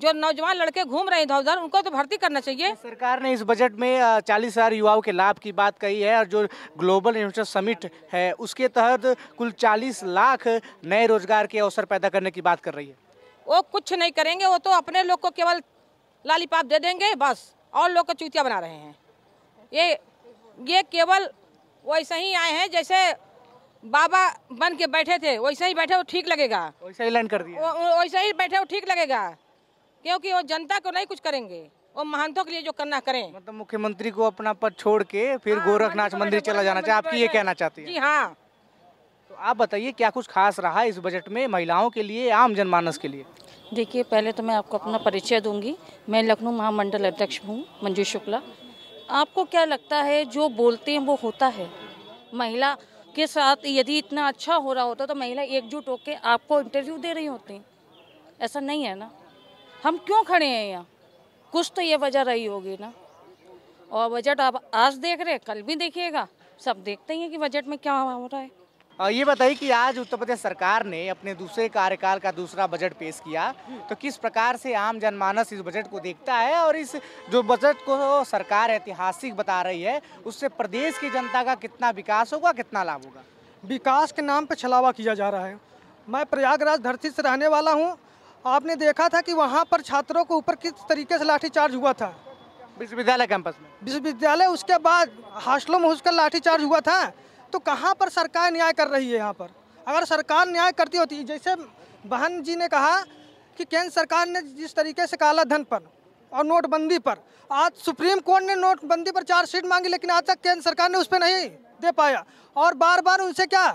जो नौजवान लड़के घूम रहे हैं इधर उधर उनको तो भर्ती करना चाहिए तो सरकार ने इस बजट में चालीस हजार युवाओं के लाभ की बात कही है और जो ग्लोबल इन्वेस्टर समिट है उसके तहत कुल चालीस लाख नए रोजगार के अवसर पैदा करने की बात कर रही है वो कुछ नहीं करेंगे वो तो अपने लोग को केवल लालीपाप दे देंगे बस और लोग को चूतिया बना रहे हैं ये ये केवल वैसे ही आए हैं जैसे बाबा बन के बैठे थे वैसे ही बैठे वो ठीक लगेगा वैसे ही लाइन कर दिया वैसे ही बैठे वो ठीक लगेगा क्योंकि वो जनता को नहीं कुछ करेंगे वो महंतों के लिए जो करना करें मतलब मुख्यमंत्री को अपना पद छोड़ के फिर हाँ, गोरखनाथ मंदिर चला जाना चाहिए आपकी ये कहना चाहती है जी हाँ तो आप बताइए क्या कुछ खास रहा इस बजट में महिलाओं के लिए आम जनमानस के लिए देखिए पहले तो मैं आपको अपना परिचय दूंगी मैं लखनऊ महामंडल अध्यक्ष हूँ मंजू शुक्ला आपको क्या लगता है जो बोलते हैं वो होता है महिला के साथ यदि इतना अच्छा हो रहा होता तो महिला एकजुट होकर आपको इंटरव्यू दे रही होती ऐसा नहीं है ना हम क्यों खड़े हैं यहाँ कुछ तो ये वजह रही होगी ना और बजट आप आज देख रहे हैं कल भी देखिएगा सब देखते हैं कि बजट में क्या हो रहा है ये बताइए कि आज उत्तर प्रदेश सरकार ने अपने दूसरे कार्यकाल का दूसरा बजट पेश किया तो किस प्रकार से आम जनमानस इस बजट को देखता है और इस जो बजट को सरकार ऐतिहासिक बता रही है उससे प्रदेश की जनता का कितना विकास होगा कितना लाभ होगा विकास के नाम पर छलावा किया जा रहा है मैं प्रयागराज धरती से रहने वाला हूँ आपने देखा था कि वहाँ पर छात्रों के ऊपर किस तरीके से लाठीचार्ज हुआ था विश्वविद्यालय कैंपस में विश्वविद्यालय उसके बाद हॉस्टलों में उसका लाठीचार्ज हुआ था तो कहाँ पर सरकार न्याय कर रही है यहाँ पर अगर सरकार न्याय करती होती जैसे बहन जी ने कहा कि केंद्र सरकार ने जिस तरीके से काला धन पर और नोटबंदी पर आज सुप्रीम कोर्ट ने नोटबंदी पर चार्जशीट मांगी लेकिन आज तक केंद्र सरकार ने उस पर नहीं दे पाया और बार बार उनसे क्या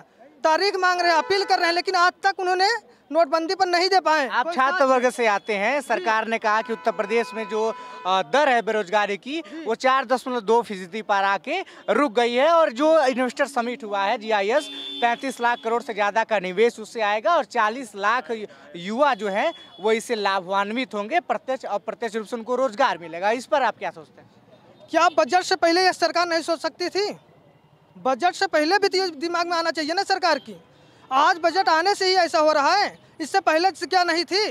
तारीख मांग रहे हैं अपील कर रहे हैं लेकिन आज तक उन्होंने नोटबंदी पर नहीं दे पाए आप छात्र वर्ग से आते हैं सरकार ने कहा कि उत्तर प्रदेश में जो दर है बेरोजगारी की वो चार दशमलव दो फीसदी पर आके रुक गई है और जो इन्वेस्टर समिट हुआ है जीआईएस 35 लाख करोड़ से ज़्यादा का निवेश उससे आएगा और 40 लाख युवा जो है वो इससे लाभान्वित होंगे प्रत्यक्ष और प्रत्यक्ष रूप से उनको रोजगार मिलेगा इस पर आप क्या सोचते हैं क्या बजट से पहले यह सरकार नहीं सोच सकती थी बजट से पहले भी तो दिमाग में आना चाहिए ना सरकार की आज बजट आने से ही ऐसा हो रहा है इससे पहले से क्या नहीं थी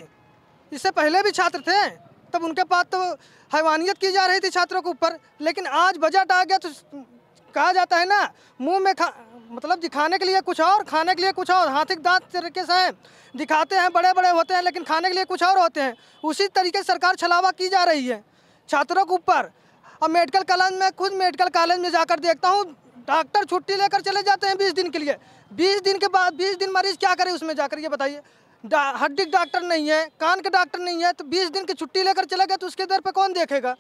इससे पहले भी छात्र थे तब उनके पास तो हैवानियत की जा रही थी छात्रों के ऊपर लेकिन आज बजट आ गया तो कहा जाता है ना मुंह में खा मतलब दिखाने के लिए कुछ और खाने के लिए कुछ और हाथिक दांत तरीके से हैं दिखाते हैं बड़े बड़े होते हैं लेकिन खाने के लिए कुछ और होते हैं उसी तरीके से सरकार छलावा की जा रही है छात्रों के ऊपर अब मेडिकल कॉलेज में खुद मेडिकल कॉलेज में जाकर देखता हूँ डॉक्टर छुट्टी लेकर चले जाते हैं बीस दिन के लिए बीस दिन के बाद बीस दिन मरीज क्या करे उसमें जाकर ये बताइए हड्डी डॉक्टर नहीं है कान के डॉक्टर नहीं है तो बीस दिन की छुट्टी लेकर चले गए तो उसके दर पर कौन देखेगा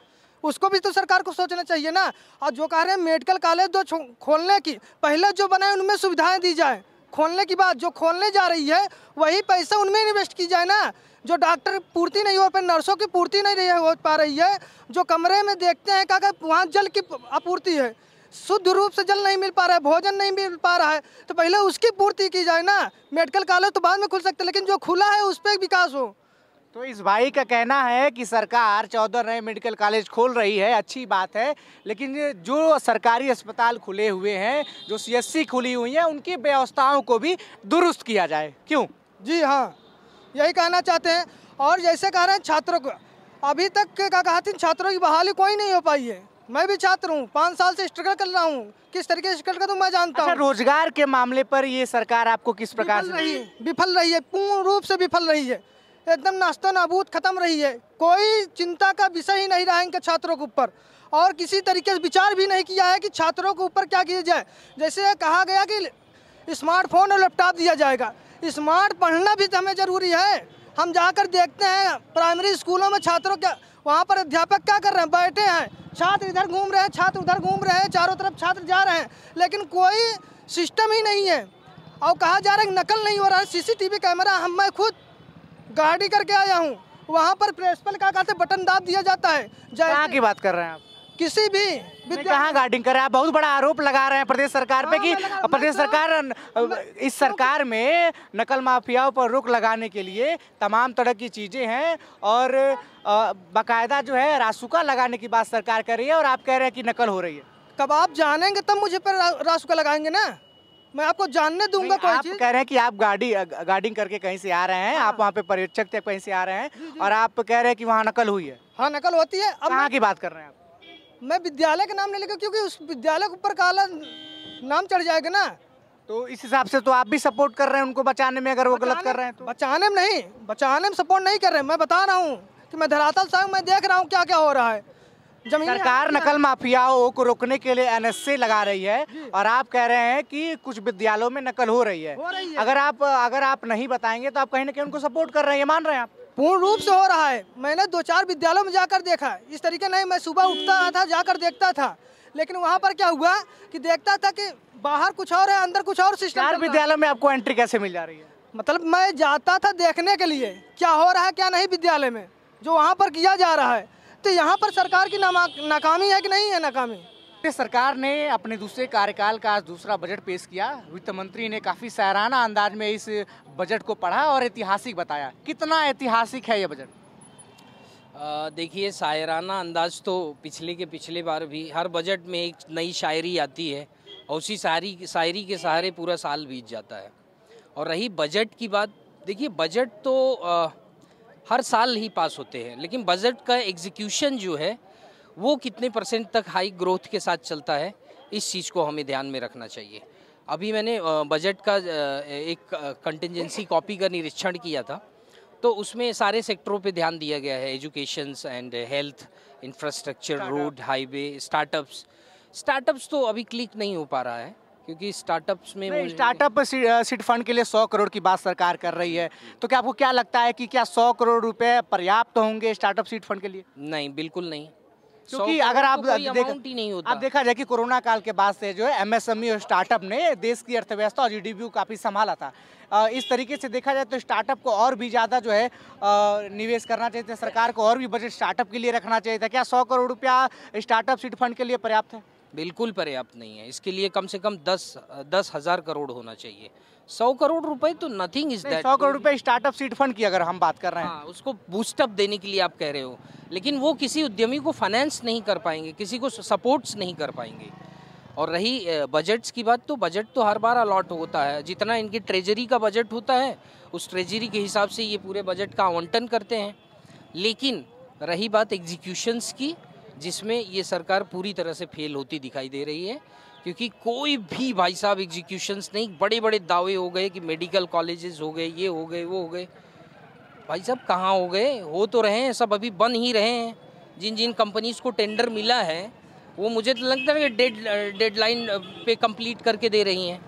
उसको भी तो सरकार को सोचना चाहिए ना और जो कह रहे हैं मेडिकल कॉलेज जो खोलने की पहले जो बनाए उनमें सुविधाएं दी जाए खोलने की बात जो खोलने जा रही है वही पैसा उनमें इन्वेस्ट की जाए ना जो डॉक्टर पूर्ति नहीं हो पे नर्सों की पूर्ति नहीं हो पा रही है जो कमरे में देखते हैं क्या वहाँ जल की आपूर्ति है शुद्ध रूप से जल नहीं मिल पा रहा है भोजन नहीं मिल पा रहा है तो पहले उसकी पूर्ति की जाए ना मेडिकल कॉलेज तो बाद में खुल सकते लेकिन जो खुला है उस पर विकास हो तो इस भाई का कहना है कि सरकार चौदह नए मेडिकल कॉलेज खोल रही है अच्छी बात है लेकिन जो सरकारी अस्पताल खुले हुए हैं जो सीएससी खुली हुई हैं उनकी व्यवस्थाओं को भी दुरुस्त किया जाए क्यों जी हाँ यही कहना चाहते हैं और जैसे कह रहे हैं छात्रों को अभी तक क्या कहा छात्रों की बहाली कोई नहीं हो पाई है मैं भी छात्र हूँ पाँच साल से स्ट्रगल कर रहा हूँ किस तरीके से स्ट्रगल करूँ मैं जानता अच्छा, हूँ रोजगार के मामले पर ये सरकार आपको किस प्रकार से रही है विफल रही है पूर्ण रूप से विफल रही है एकदम नाश्ता नाबूद खत्म रही है कोई चिंता का विषय ही नहीं रहा इनके छात्रों के ऊपर और किसी तरीके से विचार भी नहीं किया है कि छात्रों के ऊपर क्या किया जाए जैसे कहा गया कि स्मार्टफोन और लैपटॉप दिया जाएगा स्मार्ट पढ़ना भी हमें ज़रूरी है हम जाकर देखते हैं प्राइमरी स्कूलों में छात्रों का वहाँ पर अध्यापक क्या कर रहे हैं बैठे हैं छात्र इधर घूम रहे हैं छात्र उधर घूम रहे हैं चारों तरफ छात्र जा रहे हैं लेकिन कोई सिस्टम ही नहीं है और कहा जा रहा है नकल नहीं हो रहा है सीसीटीवी कैमरा हम मैं खुद गाड़ी करके आया हूँ वहाँ पर प्रिंसिपल का से बटन दाब दिया जाता है जहाँ की बात कर रहे हैं आप किसी भी कहाँ गार्डिंग कर हैं आप बहुत बड़ा आरोप लगा रहे हैं प्रदेश सरकार पे हाँ, कि प्रदेश सरकार इस सरकार में नकल माफियाओं पर रोक लगाने के लिए तमाम तरह की चीज़ें हैं और बाकायदा जो है रासुका लगाने की बात सरकार कर रही है और आप कह रहे हैं कि नकल हो रही है कब आप जानेंगे तब मुझे पर रासुका लगाएंगे ना मैं आपको जानने दूंगा कोई आप चीज़? कह रहे हैं कि आप गाड़ी गार्डिंग करके कहीं से आ रहे हैं हाँ। आप वहाँ पे पर्यटक थे कहीं से आ रहे हैं और आप कह रहे हैं कि वहाँ नकल हुई है हाँ नकल होती है अब कहाँ की बात कर रहे हैं आप मैं विद्यालय का नाम नहीं लेगा क्योंकि उस विद्यालय के ऊपर काला नाम चढ़ जाएगा ना तो इस हिसाब से तो आप भी सपोर्ट कर रहे हैं उनको बचाने में अगर वो गलत कर रहे हैं तो बचाने में नहीं बचाने में सपोर्ट नहीं कर रहे मैं बता रहा हूँ कि मैं धरातल साहब मैं देख रहा हूँ क्या क्या हो रहा है सरकार नकल माफियाओं को रोकने के लिए एनएसए लगा रही है और आप कह रहे हैं कि कुछ विद्यालयों में नकल हो रही है, हो रही है। अगर आप अगर आप नहीं बताएंगे तो आप कहीं ना कहीं उनको सपोर्ट कर रहे हैं ये मान रहे हैं आप पूर्ण रूप से हो रहा है मैंने दो चार विद्यालयों में जाकर देखा इस तरीके नहीं मैं सुबह उठता था जाकर देखता था लेकिन वहाँ पर क्या हुआ कि देखता था कि बाहर कुछ और है अंदर कुछ और सिस्टम विद्यालय में आपको एंट्री कैसे मिल जा रही है मतलब मैं जाता था देखने के लिए क्या हो रहा है क्या नहीं विद्यालय में जो वहाँ पर किया जा रहा है तो यहाँ पर सरकार की नाकामी है कि नहीं है नाकामी लगते सरकार ने अपने दूसरे कार्यकाल का आज दूसरा बजट पेश किया वित्त मंत्री ने काफ़ी सराहना अंदाज में इस बजट को पढ़ा और ऐतिहासिक बताया कितना ऐतिहासिक है यह बजट देखिए शायराना अंदाज तो पिछले के पिछले बार भी हर बजट में एक नई शायरी आती है और उसी शायरी शायरी के सहारे पूरा साल बीत जाता है और रही बजट की बात देखिए बजट तो आ, हर साल ही पास होते हैं लेकिन बजट का एग्जीक्यूशन जो है वो कितने परसेंट तक हाई ग्रोथ के साथ चलता है इस चीज़ को हमें ध्यान में रखना चाहिए अभी मैंने बजट का एक कंटिजेंसी कॉपी का निरीक्षण किया था तो उसमें सारे सेक्टरों पे ध्यान दिया गया है education and health infrastructure road highway startups startups तो अभी क्लिक नहीं हो पा रहा है क्योंकि स्टार्टअप्स में स्टार्टअप सीट फंड के लिए सौ करोड़ की बात सरकार कर रही है तो क्या आपको क्या लगता है कि क्या सौ करोड़ रुपए पर्याप्त तो होंगे स्टार्टअप सीट फंड के लिए नहीं बिल्कुल नहीं क्योंकि अगर आप देख, नहीं होता आप देखा जाए कि कोरोना काल के बाद से जो है एमएसएमई e और स्टार्टअप ने देश की अर्थव्यवस्था और जीडीपी को काफ़ी संभाला था इस तरीके से देखा जाए तो स्टार्टअप को और भी ज़्यादा जो है निवेश करना चाहिए सरकार को और भी बजट स्टार्टअप के लिए रखना चाहिए था क्या सौ करोड़ रुपया स्टार्टअप सीट फंड के लिए पर्याप्त है बिल्कुल पर्याप्त नहीं है इसके लिए कम से कम दस दस हज़ार करोड़ होना चाहिए सौ करोड़ रुपए तो नथिंग इज दैट सौ करोड़ रुपए स्टार्टअप सीट फंड की अगर हम बात कर रहे हैं हाँ, उसको बूस्टअप देने के लिए आप कह रहे हो लेकिन वो किसी उद्यमी को फाइनेंस नहीं कर पाएंगे किसी को सपोर्ट्स नहीं कर पाएंगे और रही बजट्स की बात तो बजट तो हर बार अलॉट होता है जितना इनकी ट्रेजरी का बजट होता है उस ट्रेजरी के हिसाब से ये पूरे बजट का आवंटन करते हैं लेकिन रही बात एग्जीक्यूशंस की जिसमें ये सरकार पूरी तरह से फेल होती दिखाई दे रही है क्योंकि कोई भी भाई साहब एग्जीक्यूशंस नहीं बड़े बड़े दावे हो गए कि मेडिकल कॉलेजेस हो गए ये हो गए वो हो गए भाई साहब कहाँ हो गए हो तो रहे हैं सब अभी बन ही रहे हैं जिन जिन कंपनीज को टेंडर मिला है वो मुझे तो लगता है कि डेड डेडलाइन पे कंप्लीट करके दे रही हैं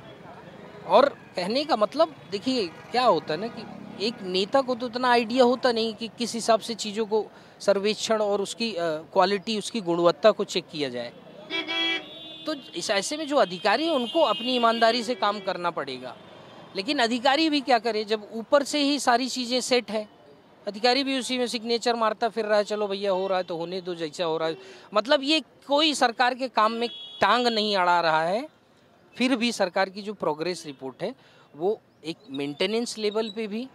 और कहने का मतलब देखिए क्या होता है ना कि एक नेता को तो इतना आइडिया होता नहीं कि किस हिसाब से चीज़ों को सर्वेक्षण और उसकी क्वालिटी उसकी गुणवत्ता को चेक किया जाए तो इस ऐसे में जो अधिकारी हैं उनको अपनी ईमानदारी से काम करना पड़ेगा लेकिन अधिकारी भी क्या करे जब ऊपर से ही सारी चीज़ें सेट है अधिकारी भी उसी में सिग्नेचर मारता फिर रहा है चलो भैया हो रहा है तो होने दो जैसा हो रहा है मतलब ये कोई सरकार के काम में टांग नहीं अड़ा रहा है फिर भी सरकार की जो प्रोग्रेस रिपोर्ट है वो एक मेंटेनेंस लेवल पे भी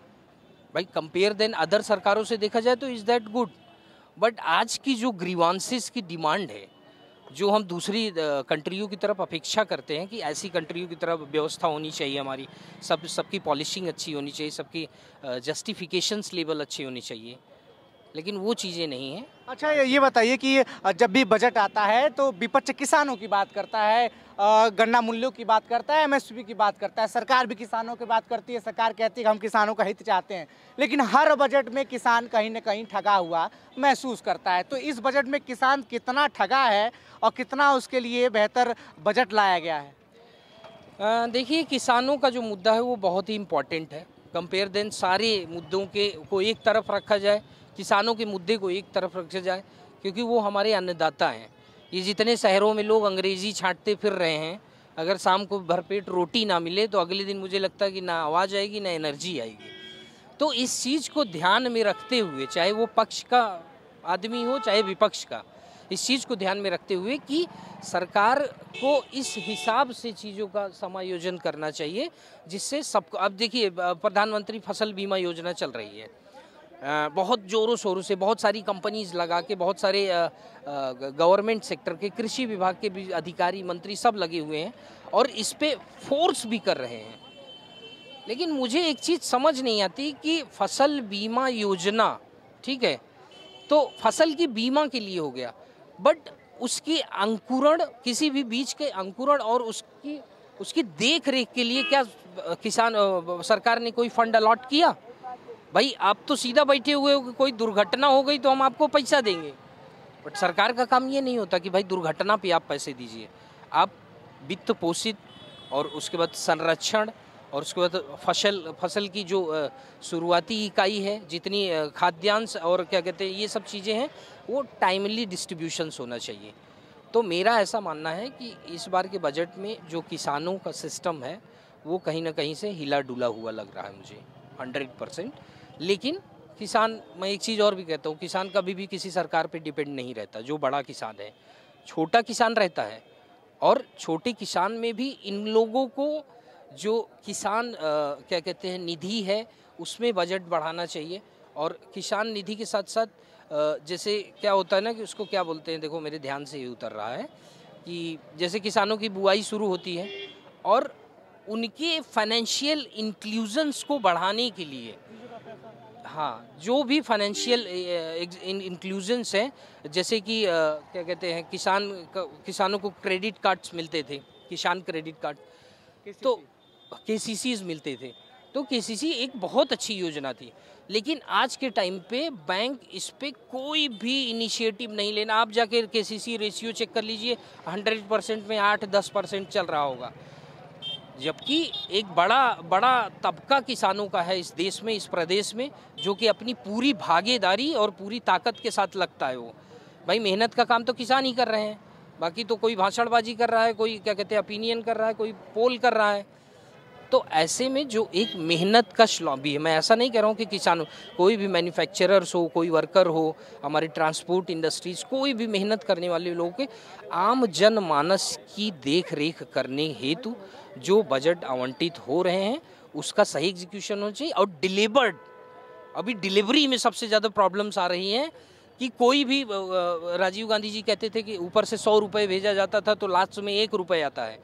भाई कंपेयर देन अदर सरकारों से देखा जाए तो इज़ दैट गुड बट आज की जो ग्रीवानसिस की डिमांड है जो हम दूसरी कंट्रियों की तरफ अपेक्षा करते हैं कि ऐसी कंट्रियों की तरफ व्यवस्था होनी चाहिए हमारी सब सबकी पॉलिशिंग अच्छी होनी चाहिए सबकी जस्टिफिकेशंस लेवल अच्छी होनी चाहिए लेकिन वो चीज़ें नहीं हैं अच्छा ये बताइए कि जब भी बजट आता है तो विपक्ष किसानों की बात करता है गन्ना मूल्यों की बात करता है एमएसपी की बात करता है सरकार भी किसानों की बात करती है सरकार कहती है कि हम किसानों का हित चाहते हैं लेकिन हर बजट में किसान कहीं ना कहीं ठगा हुआ महसूस करता है तो इस बजट में किसान कितना ठगा है और कितना उसके लिए बेहतर बजट लाया गया है देखिए किसानों का जो मुद्दा है वो बहुत ही इम्पोर्टेंट है कंपेयर देन सारे मुद्दों के को एक तरफ रखा जाए किसानों के मुद्दे को एक तरफ रखा जाए क्योंकि वो हमारे अन्नदाता हैं ये जितने शहरों में लोग अंग्रेज़ी छाँटते फिर रहे हैं अगर शाम को भरपेट रोटी ना मिले तो अगले दिन मुझे लगता है कि ना आवाज़ आएगी ना एनर्जी आएगी तो इस चीज़ को ध्यान में रखते हुए चाहे वो पक्ष का आदमी हो चाहे विपक्ष का इस चीज़ को ध्यान में रखते हुए कि सरकार को इस हिसाब से चीज़ों का समायोजन करना चाहिए जिससे सबको अब देखिए प्रधानमंत्री फसल बीमा योजना चल रही है बहुत ज़ोरों शोरों से बहुत सारी कंपनीज लगा के बहुत सारे गवर्नमेंट सेक्टर के कृषि विभाग के भी अधिकारी मंत्री सब लगे हुए हैं और इस पर फोर्स भी कर रहे हैं लेकिन मुझे एक चीज़ समझ नहीं आती कि फसल बीमा योजना ठीक है तो फसल की बीमा के लिए हो गया बट उसकी अंकुरण किसी भी बीज के अंकुरण और उसकी उसकी देख रेख के लिए क्या किसान सरकार ने कोई फंड अलॉट किया भाई आप तो सीधा बैठे हुए हो कि कोई दुर्घटना हो गई तो हम आपको पैसा देंगे बट सरकार का काम ये नहीं होता कि भाई दुर्घटना पे आप पैसे दीजिए आप वित्त पोषित और उसके बाद संरक्षण और उसके बाद फसल फसल की जो शुरुआती इकाई है जितनी खाद्यान्न और क्या कहते हैं ये सब चीज़ें हैं वो टाइमली डिस्ट्रीब्यूशन होना चाहिए तो मेरा ऐसा मानना है कि इस बार के बजट में जो किसानों का सिस्टम है वो कहीं ना कहीं से हिला डुला हुआ लग रहा है मुझे हंड्रेड परसेंट लेकिन किसान मैं एक चीज़ और भी कहता हूँ किसान कभी भी किसी सरकार पर डिपेंड नहीं रहता जो बड़ा किसान है छोटा किसान रहता है और छोटे किसान में भी इन लोगों को जो किसान आ, क्या कहते हैं निधि है उसमें बजट बढ़ाना चाहिए और किसान निधि के साथ साथ आ, जैसे क्या होता है ना कि उसको क्या बोलते हैं देखो मेरे ध्यान से ये उतर रहा है कि जैसे किसानों की बुआई शुरू होती है और उनके फाइनेंशियल इंक्लूजन्स को बढ़ाने के लिए हाँ जो भी फाइनेंशियल इंक्लूजन्स हैं जैसे कि क्या कहते हैं किसान किसानों को क्रेडिट कार्ड्स मिलते थे किसान क्रेडिट कार्ड तो के मिलते थे तो के एक बहुत अच्छी योजना थी लेकिन आज के टाइम पे बैंक इस पर कोई भी इनिशिएटिव नहीं लेना आप जाके के रेशियो चेक कर लीजिए 100 परसेंट में 8-10 परसेंट चल रहा होगा जबकि एक बड़ा बड़ा तबका किसानों का है इस देश में इस प्रदेश में जो कि अपनी पूरी भागीदारी और पूरी ताकत के साथ लगता है वो भाई मेहनत का काम तो किसान ही कर रहे हैं बाकी तो कोई भाषणबाजी कर रहा है कोई क्या कहते हैं ओपिनियन कर रहा है कोई पोल कर रहा है तो ऐसे में जो एक मेहनत का लॉबी है मैं ऐसा नहीं कह रहा हूँ कि किसान कोई भी मैन्युफैक्चरर्स हो कोई वर्कर हो हमारी ट्रांसपोर्ट इंडस्ट्रीज कोई भी मेहनत करने वाले लोगों के आम जन मानस की देख रेख करने हेतु जो बजट आवंटित हो रहे हैं उसका सही एग्जीक्यूशन होना चाहिए और डिलीवर्ड अभी डिलीवरी में सबसे ज़्यादा प्रॉब्लम्स आ रही हैं कि कोई भी राजीव गांधी जी कहते थे कि ऊपर से सौ रुपये भेजा जाता था तो लास्ट में एक रुपये आता है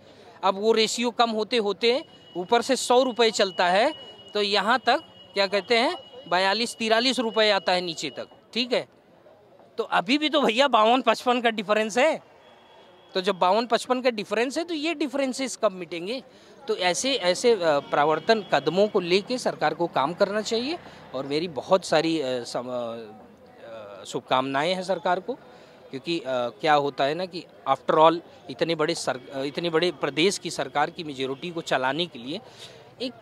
अब वो रेशियो कम होते होते ऊपर से सौ रुपये चलता है तो यहाँ तक क्या कहते हैं बयालीस तिरालीस रुपये आता है नीचे तक ठीक है तो अभी भी तो भैया बावन पचपन का डिफरेंस है तो जब बावन पचपन का डिफरेंस है तो ये डिफरेंसेस कब मिटेंगे तो ऐसे ऐसे प्रावर्तन कदमों को लेके सरकार को काम करना चाहिए और मेरी बहुत सारी शुभकामनाएँ हैं सरकार को क्योंकि आ, क्या होता है ना कि आफ्टर ऑल इतने बड़े सर इतने बड़े प्रदेश की सरकार की मेजोरिटी को चलाने के लिए एक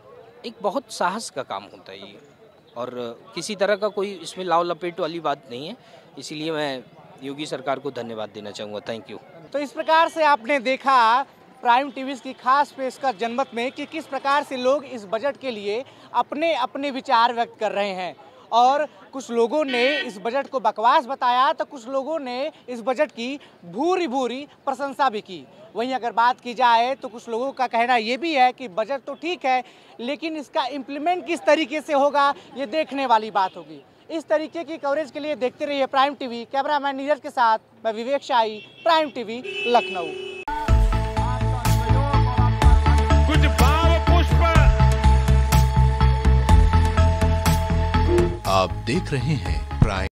एक बहुत साहस का काम होता है ये और किसी तरह का कोई इसमें लाव लपेट वाली बात नहीं है इसीलिए मैं योगी सरकार को धन्यवाद देना चाहूँगा थैंक यू तो इस प्रकार से आपने देखा प्राइम टीवी की खास पेशकश जनमत में कि किस प्रकार से लोग इस बजट के लिए अपने अपने विचार व्यक्त कर रहे हैं और कुछ लोगों ने इस बजट को बकवास बताया तो कुछ लोगों ने इस बजट की भूरी भूरी प्रशंसा भी की वहीं अगर बात की जाए तो कुछ लोगों का कहना ये भी है कि बजट तो ठीक है लेकिन इसका इम्प्लीमेंट किस तरीके से होगा ये देखने वाली बात होगी इस तरीके की कवरेज के लिए देखते रहिए प्राइम टीवी कैमरामैन नीरज के साथ मैं विवेक शाही प्राइम टीवी लखनऊ कुछ पुष्प आप देख रहे हैं प्राइम